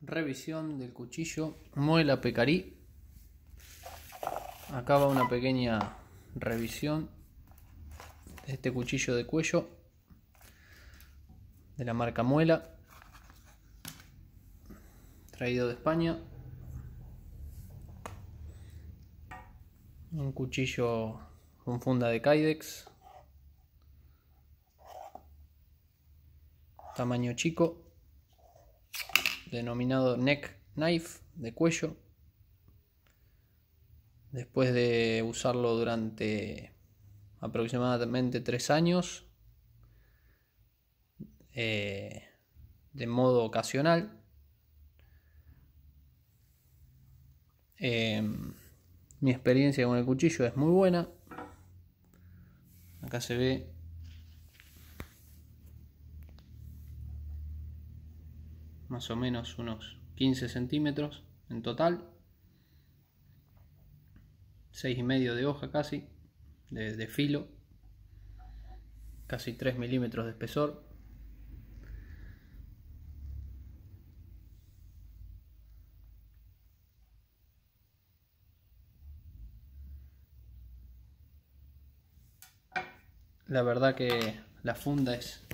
Revisión del cuchillo Muela Pecarí. Acá va una pequeña revisión de este cuchillo de cuello de la marca Muela, traído de España. Un cuchillo con funda de Kydex, tamaño chico denominado neck knife de cuello. Después de usarlo durante aproximadamente tres años eh, de modo ocasional, eh, mi experiencia con el cuchillo es muy buena. Acá se ve más o menos unos 15 centímetros en total, 6 y medio de hoja casi, de, filo, casi 3 milímetros de espesor. La verdad que la funda es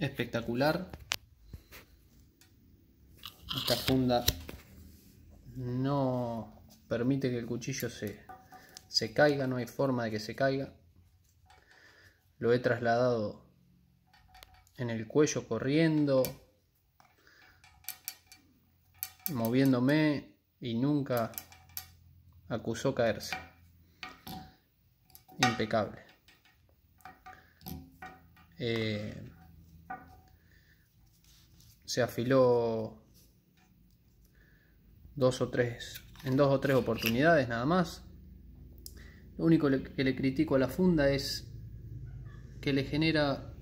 espectacular esta funda no permite que el cuchillo se, caiga, no hay forma de que se caiga. Lo he trasladado en el cuello corriendo, moviéndome y nunca acusó caerse. Impecable. Eh, se afiló dos o tres, en dos o tres oportunidades nada más. Lo único que le critico a la funda es que le genera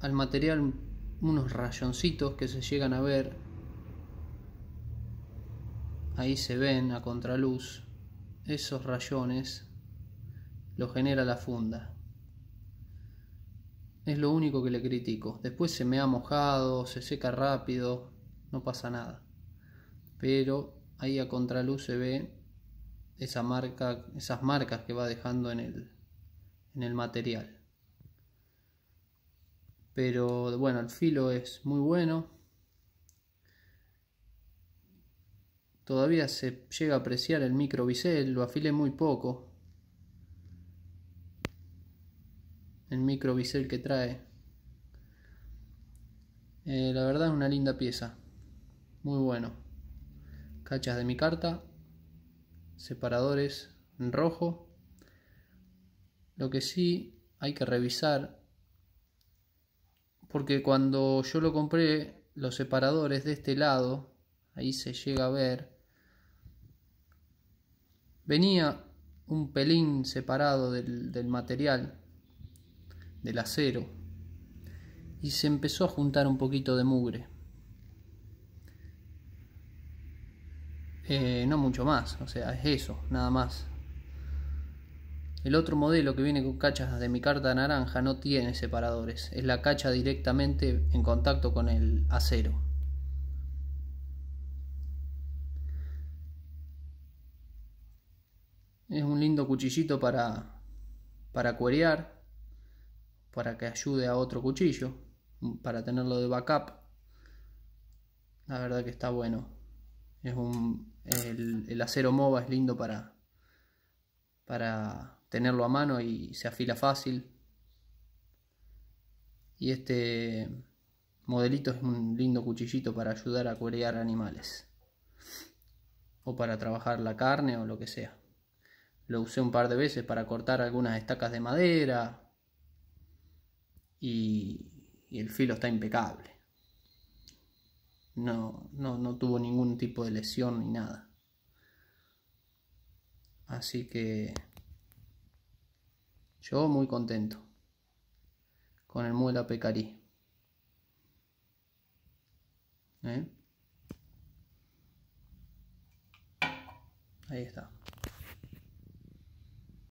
al material unos rayoncitos que se llegan a ver. Ahí se ven a contraluz. Esos rayones lo genera la funda. Es lo único que le critico. Después se me ha mojado, se seca rápido, no pasa nada pero ahí a contraluz se ve esa marca, esas marcas que va dejando en el, material. Pero bueno, el filo es muy bueno. Todavía se llega a apreciar el micro bisel, lo afilé muy poco. El micro bisel que trae. Eh, la verdad es una linda pieza. Muy bueno. Hachas de mi carta, separadores en rojo. Lo que sí hay que revisar, porque cuando yo lo compré, los separadores de este lado, ahí se llega a ver, venía un pelín separado del material, del acero, y se empezó a juntar un poquito de mugre. Eh, no mucho más, o sea, es eso, nada más. El otro modelo que viene con cachas de mi carta naranja no tiene separadores, es la cacha directamente en contacto con el acero. Es un lindo cuchillito para, para cuerear, para que ayude a otro cuchillo, para tenerlo de backup. La verdad que está bueno el, acero MOVA es lindo para, para tenerlo a mano y se afila fácil. Y este modelito es un lindo cuchillito para ayudar a corear animales. O para trabajar la carne o lo que sea. Lo usé un par de veces para cortar algunas estacas de madera. y el filo está impecable. No, no, no tuvo ningún tipo de lesión ni nada. Así que yo muy contento con el muela pecarí. ¿Eh? Ahí está.